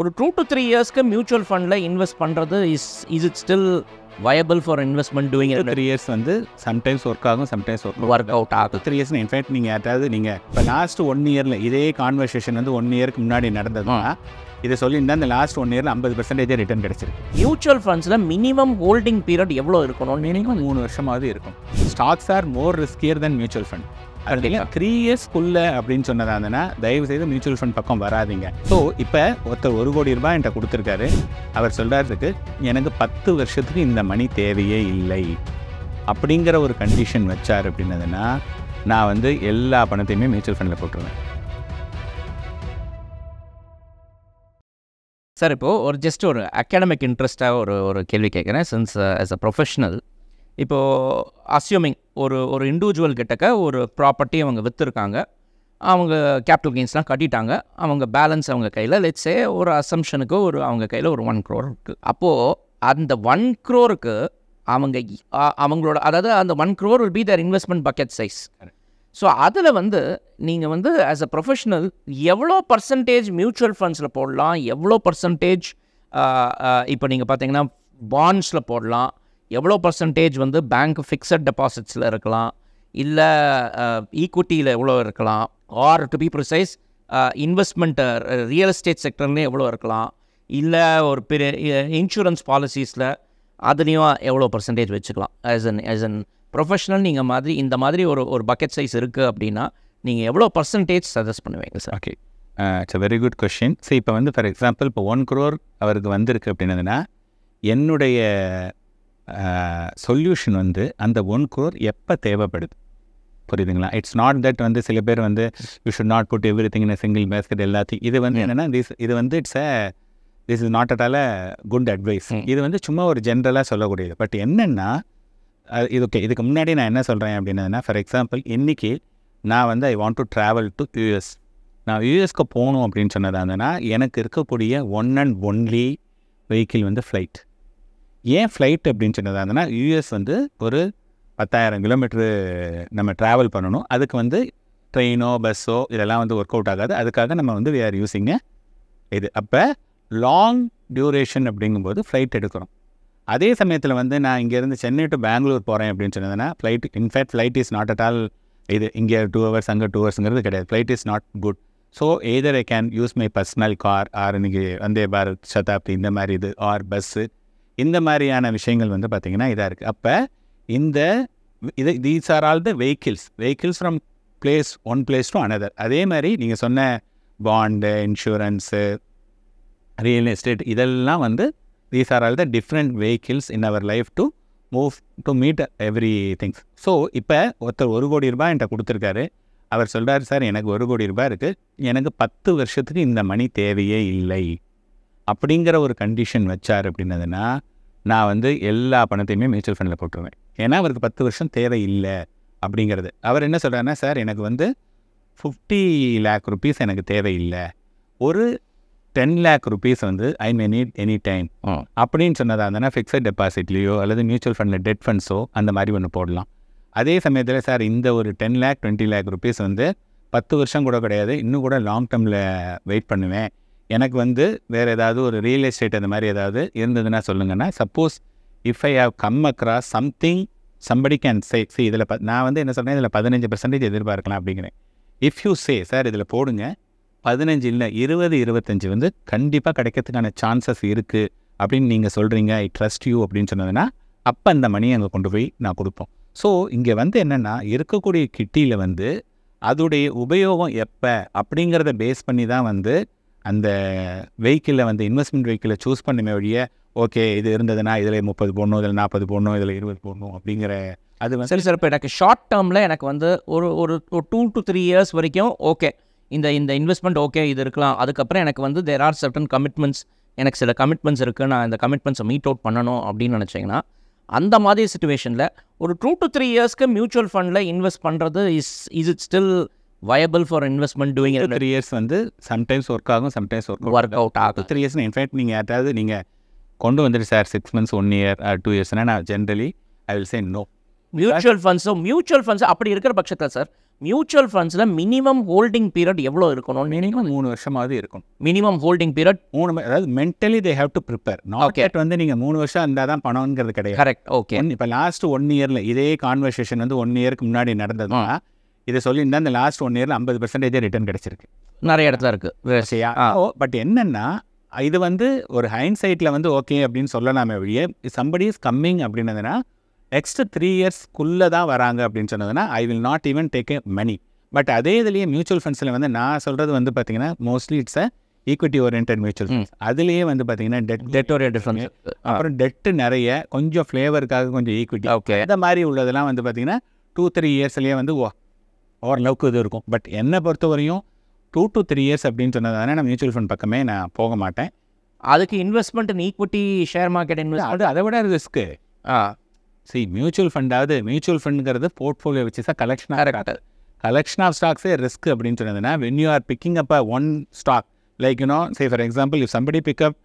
ஒரு two to three இயர்ஸ்க்கு mutual ஃபண்டில் இன்வெஸ்ட் பண்ணுறது is is it still viable for investment doing three years வந்து சம்டைம்ஸ் ஒர்க் ஆகும் சம்டைம்ஸ் ஒர்க் ஒர்க் அவுட் ஆகும் த்ரீ இயர்ஸ் இன்ஃபேக்ட் நீங்கள் ஏதாவது நீங்கள் இப்போ லாஸ்ட் ஒன் இயரில் இதே கான்வர்சேஷன் வந்து ஒன் இயருக்கு முன்னாடி நடந்ததுன்னா இதை இருந்தால் இந்த லாஸ்ட் ஒன் இயரில் ஐம்பது பர்சன்டேஜ் ரிட்டர்ன் கிடைச்சிருக்கு மியூச்சுவல் ஃபண்ட்ஸில் மினிமம் ஹோல்டிங் பீரியட் எவ்வளோ இருக்கணும் மினிமம் மூணு வருஷமாவது இருக்கும் stocks are more riskier than mutual fund இல்லை த்ரீ இயர்ஸ்க்குள்ள அப்படின்னு சொன்னதா இருந்ததுன்னா தயவு செய்து மியூச்சுவல் ஃபண்ட் பக்கம் வராதிங்க ஸோ இப்போ ஒருத்தர் ஒரு கோடி ரூபாய் என்கிட்ட கொடுத்துருக்காரு அவர் சொல்கிறதுக்கு எனக்கு பத்து வருஷத்துக்கு இந்த மணி தேவையே இல்லை அப்படிங்கிற ஒரு கண்டிஷன் வச்சார் அப்படின்னதுன்னா நான் வந்து எல்லா பணத்தையுமே மியூச்சுவல் ஃபண்டில் போட்டுருவேன் சார் இப்போது ஒரு ஜஸ்ட் ஒரு அகாடமிக் இன்ட்ரெஸ்ட்டாக ஒரு ஒரு கேள்வி கேட்குறேன் சின்ஸ் அஸ் அ ப்ரொஃபஷனல் இப்போது அஸ்யூமிங் ஒரு ஒரு இண்டிவிஜுவல் கிட்டக்க ஒரு ப்ராப்பர்ட்டி அவங்க விற்றுருக்காங்க அவங்க கேபிட்டல் கெயின்ஸ்லாம் கட்டிட்டாங்க அவங்க பேலன்ஸ் அவங்க கையில் லெட்ஸே ஒரு அசம்ஷனுக்கு ஒரு அவங்க கையில் ஒரு ஒன் க்ரோர் இருக்குது அப்போது அந்த ஒன் க்ரோருக்கு அவங்க அவங்களோட அதாவது அந்த one crore will be their investment bucket size so அதில் வந்து நீங்கள் வந்து ஆஸ் அ ப்ரொஃபஷனல் எவ்வளோ பர்சன்டேஜ் மியூச்சுவல் ஃபண்ட்ஸில் போடலாம் எவ்வளோ பர்சன்டேஜ் இப்போ நீங்கள் பார்த்தீங்கன்னா பாண்ட்ஸில் போடலாம் எவ்வளோ பர்சன்டேஜ் வந்து பேங்க் ஃபிக்ஸட் டெபாசிட்ஸில் இருக்கலாம் இல்லை ஈக்குவிட்டியில் எவ்வளோ இருக்கலாம் or to be precise investment real estate செக்டர்லேயும் எவ்வளோ இருக்கலாம் இல்லை ஒரு பெரிய இன்சூரன்ஸ் பாலிசிஸில் அதுலேயும் எவ்வளோ பர்சன்டேஜ் வச்சுக்கலாம் as an as an professional நீங்கள் மாதிரி இந்த மாதிரி ஒரு ஒரு பக்கெட் சைஸ் இருக்குது அப்படின்னா நீங்கள் எவ்வளோ பர்சன்டேஜ் சஜஸ்ட் பண்ணுவீங்க sir okay it's a very good question so இப்போ வந்து ஃபார் எக்ஸாம்பிள் இப்போ ஒன் க்ரோர் அவருக்கு வந்திருக்கு அப்படின்னதுன்னா என்னுடைய சொல்யூஷன் வந்து அந்த ஒன் குரோர் எப்போ தேவைப்படுது புரியுதுங்களா இட்ஸ் நாட் தட் வந்து சில பேர் வந்து you should not put every thing in single basket எல்லாத்தையும் இது வந்து என்னென்னா திஸ் இது வந்து it's a this is not at all a good advice இது வந்து சும்மா ஒரு ஜென்ரலாக சொல்லக்கூடியது பட் என்னென்னா இது ஓகே இதுக்கு முன்னாடி நான் என்ன சொல்கிறேன் அப்படின்னா ஃபார் எக்ஸாம்பிள் இன்றைக்கி நான் வந்து I want to travel to US நான் யூஎஸ்க்கு போகணும் அப்படின்னு சொன்னதாக இருந்தேன்னா எனக்கு இருக்கக்கூடிய ஒன் அண்ட் ஒன்லி வெஹிக்கிள் வந்து ஃப்ளைட் ஏன் ஃப்ளைட் அப்படின்னு சொன்னதாக இருந்ததுன்னா யூஎஸ் வந்து ஒரு பத்தாயிரம் கிலோமீட்ரு நம்ம ட்ராவல் பண்ணணும் அதுக்கு வந்து ட்ரெயினோ பஸ்ஸோ இதெல்லாம் வந்து ஒர்க் அவுட் ஆகாது அதுக்காக நம்ம வந்து வி ஆர் யூஸிங்க இது அப்போ லாங் டியூரேஷன் அப்படிங்கும்போது ஃப்ளைட் எடுக்கிறோம் அதே சமயத்தில் வந்து நான் இங்கேருந்து சென்னை டு பெங்களூர் போகிறேன் அப்படின்னு சொன்னதுன்னா flight in fact flight is not at all இது இங்கே டூ ஹவர்ஸ் அங்கே டூ ஹவர்ஸுங்கிறது கிடையாது flight is not good so either I can use my personal car or இன்னைக்கு வந்தே பாரத் சதாப்தி இந்த மாதிரி இது ஆர் பஸ்ஸு இந்த மாதிரியான விஷயங்கள் வந்து பார்த்திங்கன்னா இதாக இருக்குது அப்போ இந்த இது these are all the vehicles vehicles from place one place to another அதே மாதிரி நீங்கள் சொன்ன பாண்டு இன்சூரன்ஸு ரியல் எஸ்டேட் இதெல்லாம் வந்து these are all the different vehicles in our life to move to meet every things so இப்போ ஒருத்தர் ஒரு கோடி ரூபாய் என்கிட்ட கொடுத்துருக்காரு அவர் சொல்கிறார் சார் எனக்கு ஒரு கோடி ரூபாய் இருக்குது எனக்கு பத்து வருஷத்துக்கு இந்த மணி தேவையே இல்லை அப்படிங்கிற ஒரு கண்டிஷன் வச்சார் அப்படின்னதுன்னா நான் வந்து எல்லா பணத்தையுமே மியூச்சுவல் ஃபண்டில் போட்டுருவேன் ஏன்னா அவருக்கு பத்து வருஷம் தேவை இல்லை அப்படிங்கிறது அவர் என்ன சொல்கிறாருன்னா சார் எனக்கு வந்து ஃபிஃப்டி லேக் ருபீஸ் எனக்கு தேவையில்லை ஒரு டென் லேக் ருபீஸ் வந்து I may need any time அப்படின்னு சொன்னதாக இருந்தனா ஃபிக்ஸட் டெபாசிட்லேயோ அல்லது மியூச்சுவல் ஃபண்டில் டெட் ஃபண்ட்ஸோ அந்த மாதிரி ஒன்று போடலாம் அதே சமயத்தில் சார் இந்த ஒரு ten lakh twenty lakh rupees வந்து பத்து வருஷம் கூட கிடையாது இன்னும் கூட லாங் டேர்மில் வெயிட் பண்ணுவேன் எனக்கு வந்து வேறு ஏதாவது ஒரு ரியல் எஸ்டேட் அந்த மாதிரி ஏதாவது இருந்ததுன்னா சொல்லுங்கன்னா suppose if I have come across something somebody can say சி இதில் ப நான் வந்து என்ன சொல்கிறேன் இதில் பதினஞ்சு பர்சன்டேஜ் எதிர்பார்க்கலாம் அப்படிங்கிறேன் இஃப் யூ சே சார் இதில் போடுங்க பதினஞ்சு இல்லை இருபது இருபத்தஞ்சி வந்து கண்டிப்பாக கிடைக்கிறதுக்கான சான்சஸ் இருக்குது அப்படின்னு நீங்கள் சொல்கிறீங்க ஐ ட்ரஸ்ட் யூ அப்படின்னு சொன்னதுன்னா அப்போ அந்த மணியை அங்கே கொண்டு போய் நான் கொடுப்போம் ஸோ இங்கே வந்து என்னென்னா இருக்கக்கூடிய கிட்டியில் வந்து அதோடைய உபயோகம் எப்போ அப்படிங்கிறத பேஸ் பண்ணி தான் வந்து அந்த வெஹிக்கிளில் வந்து இன்வெஸ்ட்மெண்ட் வெஹிக்கிளை சூஸ் பண்ணுமே வழிய ஓகே இது இருந்ததுன்னா இதில் முப்பது போடணும் இதில் நாற்பது போடணும் இதில் இருபது போடணும் அப்படிங்கிற அது வந்து சரி சார் இப்போ எனக்கு ஷார்ட் டேர்மில் எனக்கு வந்து ஒரு ஒரு டூ டு த்ரீ இயர்ஸ் வரைக்கும் ஓகே இந்த இந்த இன்வெஸ்ட்மெண்ட் ஓகே இது இருக்கலாம் அதுக்கப்புறம் எனக்கு வந்து தேர் ஆர் சர்டன் கமிட்மெண்ட்ஸ் எனக்கு சில கமிட்மெண்ட்ஸ் இருக்குது நான் இந்த கமிட்மெண்ட்ஸை மீட் அவுட் பண்ணணும் அப்படின்னு நினச்சிங்கன்னா அந்த மாதிரி சுச்சுவேஷனில் ஒரு டூ டு த்ரீ இயர்ஸ்க்கு மியூச்சுவல் ஃபண்டில் இன்வெஸ்ட் பண்ணுறது is is it still viable for investment doing three years வந்து சம்டைம்ஸ் ஒர்க் ஆகும் சம்டைம்ஸ் ஒர்க் ஒர்க் அவுட் ஆகும் த்ரீ இயர்ஸ் இன்ஃபேக்ட் நீங்கள் யாராவது நீங்கள் கொண்டு வந்துட்டு sir six months one year two இயர்ஸ்னால் நான் generally I will say no mutual ஃபண்ட்ஸோ மியூச்சுவல் ஃபண்ட்ஸ் அப்படி இருக்கிற பட்சத்தில் சார் மியூச்சுவல் ஃபண்ட்ஸில் மினிமம் ஹோல்டிங் பீரியட் எவ்வளோ இருக்கணும் மினிமம் மூணு வருஷமாவது இருக்கும் மினிமம் ஹோல்டிங் பீரியட் மூணு அதாவது mentally they have to prepare நாக்கெட் வந்து நீங்கள் மூணு வருஷம் இருந்தால் தான் பணம்ங்கிறது கிடையாது கரெக்ட் ஓகே இப்போ லாஸ்ட் ஒன் இயரில் இதே கான்வர்சேஷன் வந்து ஒன் இயருக்கு முன்னாடி நடந்ததுனா இதை சொல்லியிருந்தால் இந்த லாஸ்ட் ஒன் இயரில் ஐம்பது பர்சன்டேஜே ரிட்டர்ன் கிடச்சிருக்கு நிறைய இடத்துல இருக்குது சரியா ஓ பட் என்னென்னா இது வந்து ஒரு ஹைண்ட் சைட்டில் வந்து ஓகே அப்படின்னு சொல்லலாமே வழியே சம்படி இஸ் கம்மிங் அப்படின்னதுன்னா நெக்ஸ்ட் த்ரீ இயர்ஸ்க்குள்ளே தான் வராங்க அப்படின்னு சொன்னதுன்னா I will not even take a money but அதே இதுலேயே மியூச்சுவல் ஃபண்ட்ஸில் வந்து நான் சொல்கிறது வந்து பார்த்தீங்கன்னா mostly it's a equity orient mutual funds அதுலேயே வந்து பார்த்தீங்கன்னா டெட் டெட் ஓரியன்ட் ஃபண்ட்ஸ் அப்புறம் டெட்டு நிறைய கொஞ்சம் ஃப்ளேவருக்காக கொஞ்சம் ஈக்விட்டி ஓகே அந்த மாதிரி உள்ளதெல்லாம் வந்து பார்த்தீங்கன்னா டூ த்ரீ இயர்ஸ்லேயே வந்து ஓரளவுக்கு இது இருக்கும் பட் என்னை பொறுத்த வரையும் டூ டு த்ரீ இயர்ஸ் அப்படின்னு தானே நான் மியூச்சுவல் ஃபண்ட் பக்கமே நான் போக மாட்டேன் அதுக்கு investment in equity share market invest அது அதை விட ரிஸ்க்கு ஆ சரி மியூச்சுவல் ஃபண்டாவது மியூச்சுவல் ஃபண்டுங்கிறது போர்ட்ஃபோலியோ வச்சு தான் கலெக்ஷனாக இருக்காது கலெக்ஷன் ஆஃப் ஸ்டாக்ஸே ரிஸ்க் அப்படின்னு சொன்னதுன்னா when you are picking up a one stock like you know say for example if somebody pick up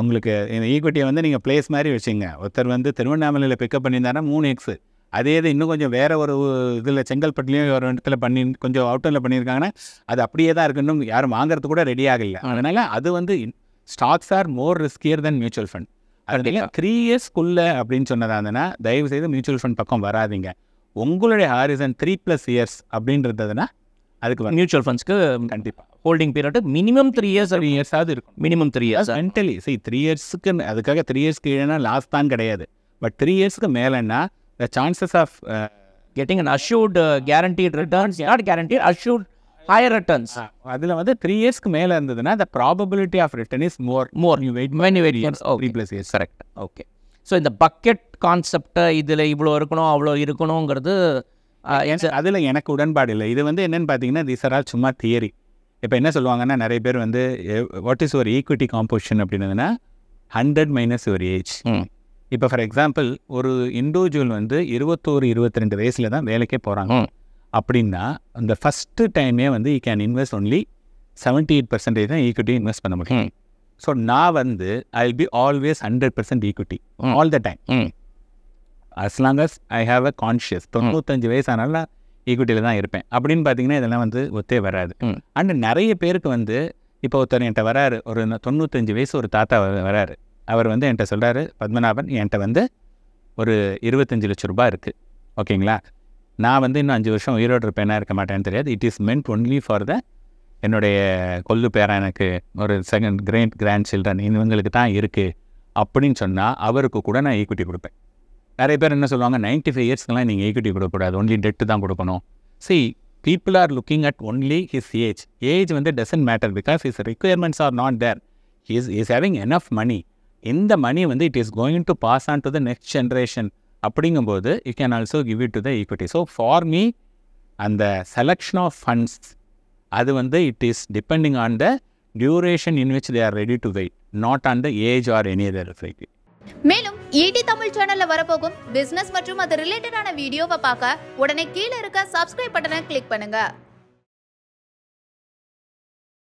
உங்களுக்கு இந்த ஈக்விட்டியை வந்து நீங்கள் பிளேஸ் மாதிரி வச்சுங்க ஒருத்தர் வந்து திருவண்ணாமலையில் பிக்கப் பண்ணியிருந்தாருன்னா மூணு எக்ஸு அதே இது இன்னும் கொஞ்சம் வேறு ஒரு இதில் செங்கல்பட்டுலேயும் ஒரு இடத்துல பண்ணி கொஞ்சம் அவுட்டரில் பண்ணியிருக்காங்கன்னா அது அப்படியே தான் இருக்குன்னு யாரும் வாங்குறது கூட ரெடி ஆகலை அதனால் அது வந்து stocks are more riskier than mutual fund அதனால த்ரீ இயர்ஸ்க்குள்ளே அப்படின்னு சொன்னதாக இருந்ததுன்னா தயவுசெய்து மியூச்சுவல் ஃபண்ட் பக்கம் வராதிங்க உங்களுடைய ஹாரிசன் த்ரீ ப்ளஸ் இயர்ஸ் அப்படின்றதுனா அதுக்கு மியூச்சுவல் ஃபண்ட்ஸ்க்கு கண்டிப்பாக holding period minimum three years three இயர்ஸாவது இருக்கும் மினிமம் த்ரீ இயர்ஸ் மென்டலி சரி த்ரீ இயர்ஸுக்கு அதுக்காக த்ரீ இயர்ஸ்க்கு கீழேனா லாஸ் தான் கிடையாது பட் த்ரீ இயர்ஸ்க்கு மேலேன்னா the chances of uh, an an assured returns uh, guaranteed returns, yeah. not guaranteed, assured அதில் வந்து த்ரீ இயர்ஸ்க்கு மேலே இருந்ததுன்னா the probability of return is more more you wait many wait years three plus years correct okay so இந்த bucket கான்செப்டை இதில் இவ்வளோ இருக்கணும் அவ்வளோ இருக்கணுங்கிறது அதில் எனக்கு உடன்பாடு இல்லை இது வந்து என்னென்னு பார்த்தீங்கன்னா திஸ் ஆர் சும்மா தியரி இப்போ என்ன சொல்லுவாங்கன்னா நிறைய பேர் வந்து வாட் இஸ் ஒரு ஈக்விட்டி காம்போசிஷன் அப்படின்னதுன்னா ஹண்ட்ரட் மைனஸ் ஒரு ஏஜ் இப்போ ஃபார் எக்ஸாம்பிள் ஒரு இண்டிவிஜுவல் வந்து இருபத்தோரு இருபத்தி ரெண்டு வயசில் தான் வேலைக்கே போகிறாங்க அப்படின்னா அந்த ஃபஸ்ட்டு டைமே வந்து I can invest only seventy eight percentage தான் ஈக்விட்டி இன்வெஸ்ட் பண்ண முடியும் ஸோ நான் வந்து I be always hundred percent equity all the time as long as I have a conscious தொண்ணூத்தஞ்சு நான் ஈக்விட்டியில் தான் இருப்பேன் அப்படின்னு பார்த்தீங்கன்னா இதெல்லாம் வந்து ஒத்தே வராது அண்டு நிறைய பேருக்கு வந்து இப்போ ஒருத்தர் என்கிட்ட வராரு ஒரு தொண்ணூத்தஞ்சு வயசு ஒரு தாத்தா வராரு அவர் வந்து என்கிட்ட சொல்கிறாரு பத்மநாபன் என்கிட்ட வந்து ஒரு இருபத்தஞ்சி லட்ச ரூபாய் இருக்குது ஓகேங்களா நான் வந்து இன்னும் அஞ்சு வருஷம் உயிரோடு இருப்பேனா இருக்க மாட்டேன்னு தெரியாது it is meant only for the என்னுடைய கொல்லு பேரா எனக்கு ஒரு செகண்ட் கிரேட் கிராண்ட் சில்ட்ரன் இவங்களுக்கு தான் இருக்குது அப்படின்னு சொன்னால் அவருக்கு கூட நான் ஈக்விட்டி கொடுப்பேன் நிறைய பேர் என்ன சொல்லுவாங்க நைன்ட்டி ஃபைவ் இயர்ஸ்க்கெலாம் நீங்கள் ஈக்விட்டி கொடுக்கக்கூடாது ஒன்லி டெட்டு தான் கொடுக்கணும் see people are looking at only his age age வந்து doesn't matter because his requirements are not there is is having enough money இந்த மணி வந்து it is going to pass on to the next generation அப்படிங்கும்போது you can also give it to the equity so for me அந்த selection of funds அது வந்து it is depending on the duration in which they are ready to wait not on the age or any other ஃபைட்டி மேலும் ET e Tamil சேனல்ல வரப்போகும் business மற்றும் அது ரிலேட்டடான வீடியோவை பார்க்க உடனே கீழே இருக்க சப்ஸ்கிரைப் பட்டனை கிளிக் பண்ணுங்க